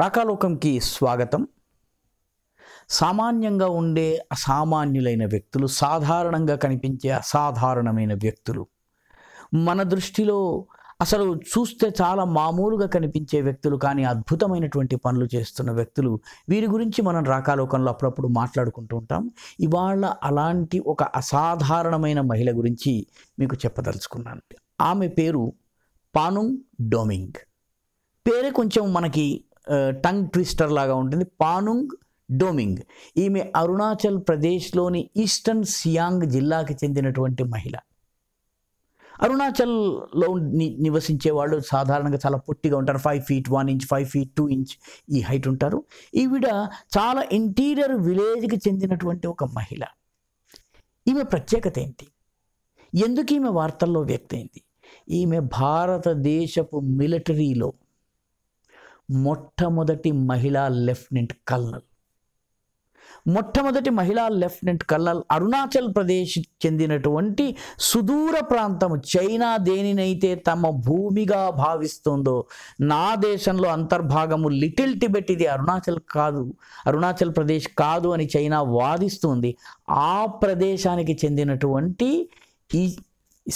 రాకాలోకంకి స్వాగతం సామాన్యంగా ఉండే అసామాన్యులైన వ్యక్తులు సాధారణంగా కనిపించే అసాధారణమైన వ్యక్తులు మన దృష్టిలో అసలు చూస్తే చాలా మామూలుగా కనిపించే వ్యక్తులు కానీ అద్భుతమైనటువంటి పనులు చేస్తున్న వ్యక్తులు వీరి గురించి మనం రాకాలోకంలో అప్పుడప్పుడు మాట్లాడుకుంటూ ఉంటాం ఇవాళ అలాంటి ఒక అసాధారణమైన మహిళ గురించి మీకు చెప్పదలుచుకున్నాను ఆమె పేరు పానుంగ్ డోమింగ్ పేరే కొంచెం మనకి టంగ్ ట్విస్టర్ లాగా ఉంటుంది పానుంగ్ డోమింగ్ ఈమె అరుణాచల్ ప్రదేశ్లోని ఈస్టర్న్ సియాంగ్ జిల్లాకి చెందినటువంటి మహిళ అరుణాచల్లో నివసించే వాళ్ళు సాధారణంగా చాలా పొట్టిగా ఉంటారు five feet one inch five feet two inch ఈ హైట్ ఉంటారు ఈవిడ చాలా ఇంటీరియర్ విలేజ్కి చెందినటువంటి ఒక మహిళ ఈమె ప్రత్యేకత ఏంటి ఎందుకు ఈమె వార్తల్లో వ్యక్తమైంది ఈమె భారతదేశపు మిలిటరీలో మొట్టమొదటి మహిళా లెఫ్టినెంట్ కల్నల్ మొట్టమొదటి మహిళా లెఫ్టినెంట్ కల్నల్ అరుణాచల్ ప్రదేశ్ చెందినటువంటి సుదూర ప్రాంతము చైనా దేనినైతే తమ భూమిగా భావిస్తుందో నా దేశంలో అంతర్భాగము లిటిల్ టిబెట్ ఇది అరుణాచల్ కాదు అరుణాచల్ ప్రదేశ్ కాదు అని చైనా వాదిస్తుంది ఆ ప్రదేశానికి చెందినటువంటి ఈ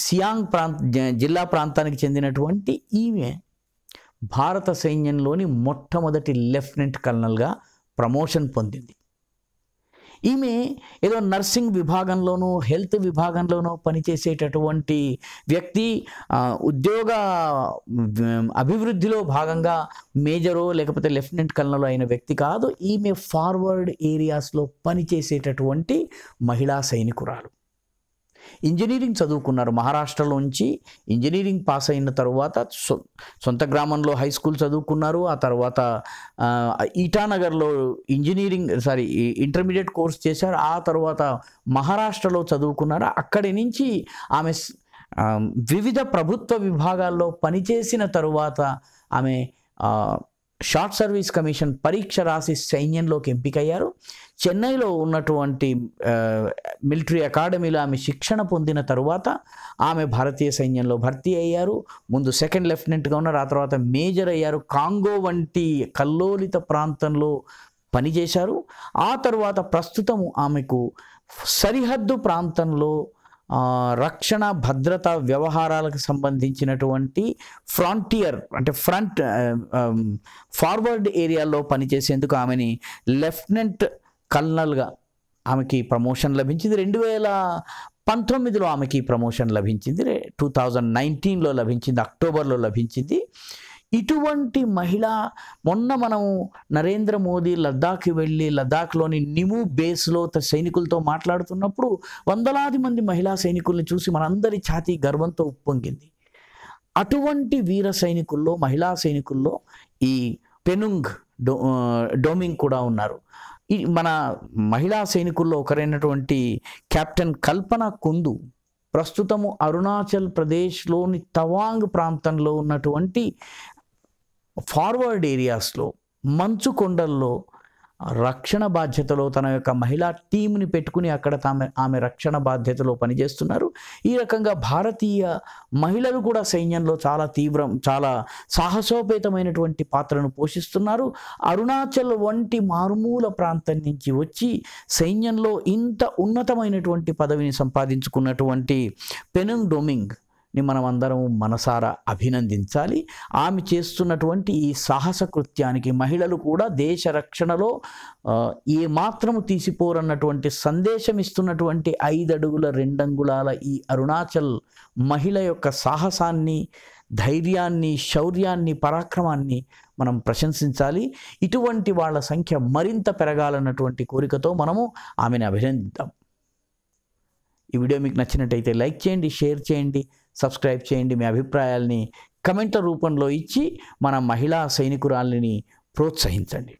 సియాంగ్ ప్రాంత జిల్లా ప్రాంతానికి చెందినటువంటి ఈమె భారత సైన్యంలోని మొట్టమొదటి లెఫ్టినెంట్ కర్నల్గా ప్రమోషన్ పొందింది ఈమె ఏదో నర్సింగ్ విభాగంలోనూ హెల్త్ విభాగంలోనూ పనిచేసేటటువంటి వ్యక్తి ఉద్యోగ అభివృద్ధిలో భాగంగా మేజరో లేకపోతే లెఫ్టినెంట్ కల్నలో అయిన వ్యక్తి కాదు ఈమె ఫార్వర్డ్ ఏరియాస్లో పనిచేసేటటువంటి మహిళా సైనికురాలు ఇంజనీరింగ్ చదువుకున్నారు మహారాష్ట్రలో నుంచి ఇంజనీరింగ్ పాస్ అయిన తర్వాత సొంత గ్రామంలో హై స్కూల్ చదువుకున్నారు ఆ తర్వాత ఈటానగర్లో ఇంజనీరింగ్ సారీ ఇంటర్మీడియట్ కోర్స్ చేశారు ఆ తర్వాత మహారాష్ట్రలో చదువుకున్నారు అక్కడి నుంచి ఆమె వివిధ ప్రభుత్వ విభాగాల్లో పనిచేసిన తరువాత ఆమె షార్ట్ సర్వీస్ కమిషన్ పరీక్ష రాసి సైన్యంలోకి ఎంపికయ్యారు చెన్నైలో ఉన్నటువంటి మిలిటరీ అకాడమీలో ఆమె శిక్షణ పొందిన తరువాత ఆమె భారతీయ సైన్యంలో భర్తీ అయ్యారు ముందు సెకండ్ లెఫ్టినెంట్గా ఉన్నారు ఆ తర్వాత మేజర్ అయ్యారు కాంగో వంటి కల్లోలిత ప్రాంతంలో పనిచేశారు ఆ తర్వాత ప్రస్తుతం ఆమెకు సరిహద్దు ప్రాంతంలో రక్షణ భద్రత వ్యవహారాలకు సంబంధించినటువంటి ఫ్రాంటియర్ అంటే ఫ్రంట్ ఫార్వర్డ్ ఏరియాలో పనిచేసేందుకు ఆమెని లెఫ్టినెంట్ కల్నల్గా ఆమెకి ప్రమోషన్ లభించింది రెండు వేల పంతొమ్మిదిలో ఆమెకి ప్రమోషన్ లభించింది టూ థౌజండ్ నైన్టీన్లో లభించింది అక్టోబర్లో లభించింది ఇటువంటి మహిళ మొన్న మనము నరేంద్ర మోదీ లద్దాఖ్ వెళ్ళి లద్దాఖ్లోని నిము బేస్లో సైనికులతో మాట్లాడుతున్నప్పుడు వందలాది మంది మహిళా సైనికుల్ని చూసి మనందరి ఛాతీ గర్వంతో ఉప్పొంగింది అటువంటి వీర సైనికుల్లో మహిళా సైనికుల్లో ఈ పెనుంగ్ డో డోమింగ్ కూడా ఉన్నారు మన మహిళా సైనికుల్లో ఒకరైనటువంటి కెప్టెన్ కల్పన కుందు ప్రస్తుతము అరుణాచల్ ప్రదేశ్లోని తవాంగ్ ప్రాంతంలో ఉన్నటువంటి ఫార్వర్డ్ ఏరియాస్లో మంచు కొండల్లో రక్షణ బాధ్యతలో తన యొక్క మహిళా టీంని పెట్టుకుని అక్కడ తామె ఆమె రక్షణ బాధ్యతలో పనిచేస్తున్నారు ఈ రకంగా భారతీయ మహిళలు కూడా సైన్యంలో చాలా తీవ్రం చాలా సాహసోపేతమైనటువంటి పాత్రను పోషిస్తున్నారు అరుణాచల్ వంటి మారుమూల ప్రాంతం నుంచి వచ్చి సైన్యంలో ఇంత ఉన్నతమైనటువంటి పదవిని సంపాదించుకున్నటువంటి పెనుంగ్ డొమింగ్ ని మనం అందరం మనసారా అభినందించాలి ఆమె చేస్తున్నటువంటి ఈ సాహస కృత్యానికి మహిళలు కూడా దేశ రక్షణలో ఏ మాత్రము తీసిపోరన్నటువంటి సందేశం ఇస్తున్నటువంటి ఐదడుగుల రెండంగుళాల ఈ అరుణాచల్ మహిళ యొక్క సాహసాన్ని ధైర్యాన్ని శౌర్యాన్ని పరాక్రమాన్ని మనం ప్రశంసించాలి ఇటువంటి వాళ్ళ సంఖ్య మరింత పెరగాలన్నటువంటి కోరికతో మనము ఆమెను అభినందిద్దాం ఈ వీడియో మీకు నచ్చినట్టయితే లైక్ చేయండి షేర్ చేయండి సబ్స్క్రైబ్ చేయండి మీ అభిప్రాయాల్ని కమెంట్ల రూపంలో ఇచ్చి మన మహిళా సైనికురాలని ప్రోత్సహించండి